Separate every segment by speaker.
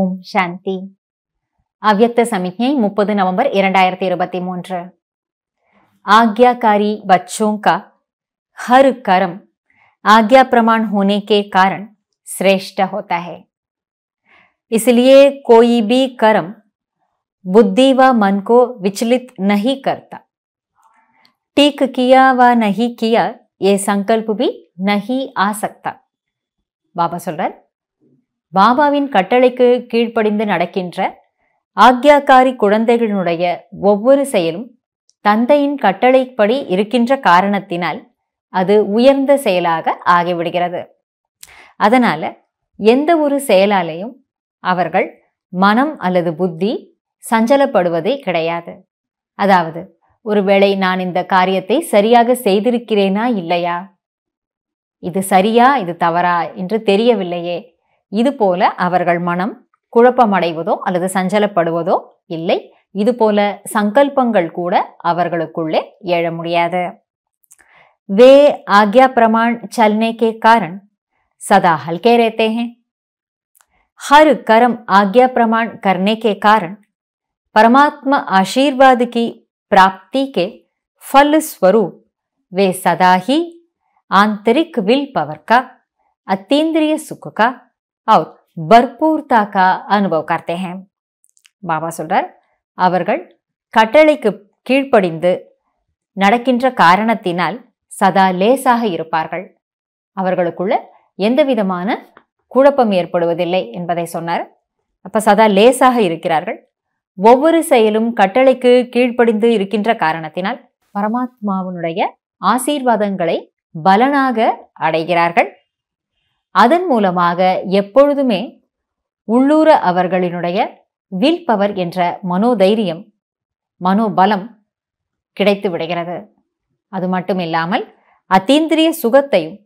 Speaker 1: ஓம் சாந்தி அவ்யக்த சமிக்ஞை முப்பது நவம்பர் இரண்டாயிரத்தி இருபத்தி மூன்று आज्ञाकारी बच्चों का हर कर्म आज्ञा प्रमाण होने के कारण श्रेष्ठ होता है इसलिए कोई भी कर्म बुद्धि व मन को विचलित नहीं करता ठीक किया व नहीं किया ये संकल्प भी नहीं आ सकता बाबा सुल्तान பாபாவின் கட்டளைக்கு கீழ்ப்படிந்து நடக்கின்ற ஆக்யாக்காரி குழந்தைகளினுடைய ஒவ்வொரு செயலும் தந்தையின் கட்டளைப்படி இருக்கின்ற காரணத்தினால் அது உயர்ந்த செயலாக ஆகிவிடுகிறது அதனால எந்த ஒரு செயலாலையும் அவர்கள் மனம் அல்லது புத்தி சஞ்சலப்படுவதே கிடையாது அதாவது ஒருவேளை நான் இந்த காரியத்தை சரியாக செய்திருக்கிறேனா இல்லையா இது சரியா இது தவறா என்று தெரியவில்லையே இது போல அவர்கள் மனம் குழப்பமடைவதோ அல்லது சஞ்சலப்படுவதோ இல்லை இது போல சங்கல்பங்கள் கூட அவர்களுக்குள்ளே எழ முடியாது வே ஆக்யா பிரமாண் சல்னேக்கே காரண் சதா ஹல்கே ரேத்தேஹே ஹரு கரம் ஆக்யா பிரமாண் கர்ணேக்கே காரண் பரமாத்ம ஆஷீர்வாதுக்கு பிராப்திக்கே ஃபல் ஸ்வரூப் வே சதாஹி ஆந்தரிக் வில் பவர்கா அத்தீந்திரிய சுக்குக்கா और भरपूरता का अनुभव करते हैं பாபா சொல்றார் அவர்கள் கட்டளைக்கு கீழ்ப்படிந்து நடக்கின்ற காரணத்தினால் சதா லேசாக இருப்பார்கள் அவர்களுக்குள்ள எந்த விதமான குழப்பம் ஏற்படுவதில்லை என்பதை சொன்னார் அப்ப சதா லேசாக இருக்கிறார்கள் ஒவ்வொரு செயலும் கட்டளைக்கு கீழ்ப்படிந்து இருக்கின்ற காரணத்தினால் பரமாத்மாவினுடைய ஆசீர்வாதங்களை பலனாக அடைகிறார்கள் அதன் மூலமாக எப்பொழுதுமே உள்ளூர அவர்களினுடைய வில் பவர் என்ற மனோதைரியம் மனோபலம் கிடைத்து விடுகிறது அது மட்டும் இல்லாமல் அத்தீந்திரிய சுகத்தையும்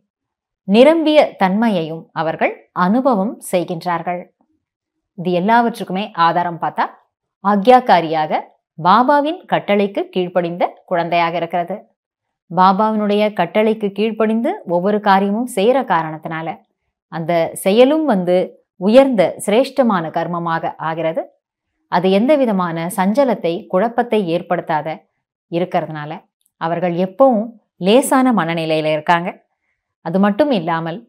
Speaker 1: நிரம்பிய தன்மையையும் அவர்கள் அனுபவம் செய்கின்றார்கள் இது எல்லாவற்றுக்குமே ஆதாரம் பார்த்தா ஆக்யாக்காரியாக பாபாவின் கட்டளைக்கு கீழ்ப்படிந்த குழந்தையாக இருக்கிறது பாபாவினுடைய கட்டளைக்கு கீழ்ப்படிந்து ஒவ்வொரு காரியமும் செய்கிற காரணத்தினால அந்த செயலும் வந்து உயர்ந்த சிரேஷ்டமான கர்மமாக ஆகிறது அது எந்த விதமான சஞ்சலத்தை குழப்பத்தை ஏற்படுத்தாத இருக்கிறதுனால அவர்கள் எப்பவும் லேசான மனநிலையில் இருக்காங்க அது மட்டும் இல்லாமல்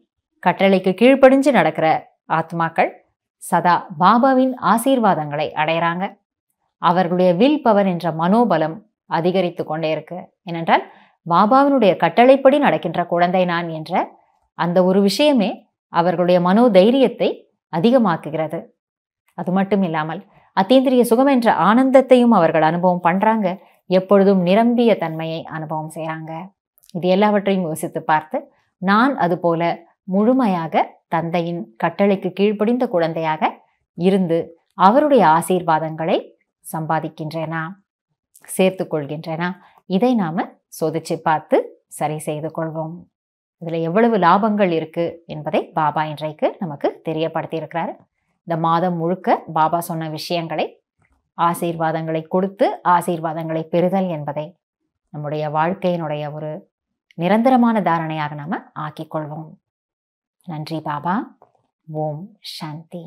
Speaker 1: கட்டளைக்கு கீழ்ப்படிஞ்சு நடக்கிற ஆத்மாக்கள் சதா பாபாவின் ஆசீர்வாதங்களை அடையிறாங்க அவர்களுடைய வில் பவர் என்ற மனோபலம் அதிகரித்து கொண்டே இருக்கு ஏனென்றால் பாபாவினுடைய கட்டளைப்படி நடக்கின்ற குழந்தை நான் என்ற அந்த ஒரு விஷயமே அவர்களுடைய மனோ தைரியத்தை அதிகமாக்குகிறது அது மட்டும் இல்லாமல் அத்தீந்திரிய சுகம் என்ற ஆனந்தத்தையும் அவர்கள் அனுபவம் பண்றாங்க எப்பொழுதும் நிரம்பிய தன்மையை அனுபவம் செய்கிறாங்க இது எல்லாவற்றையும் யோசித்து பார்த்து நான் அதுபோல முழுமையாக தந்தையின் கட்டளைக்கு கீழ்ப்படிந்த குழந்தையாக இருந்து அவருடைய ஆசீர்வாதங்களை சம்பாதிக்கின்றேனா சேர்த்து கொள்கின்றேனா இதை நாம சோதிச்சு பார்த்து சரி செய்து கொள்வோம் இதில் எவ்வளவு லாபங்கள் இருக்குது என்பதை பாபா இன்றைக்கு நமக்கு தெரியப்படுத்தியிருக்கிறாரு இந்த மாதம் முழுக்க பாபா சொன்ன விஷயங்களை ஆசீர்வாதங்களை கொடுத்து ஆசீர்வாதங்களை பெறுதல் என்பதை நம்முடைய வாழ்க்கையினுடைய ஒரு நிரந்தரமான தாரணையாக நாம் ஆக்கிக்கொள்வோம் நன்றி பாபா ஓம் சாந்தி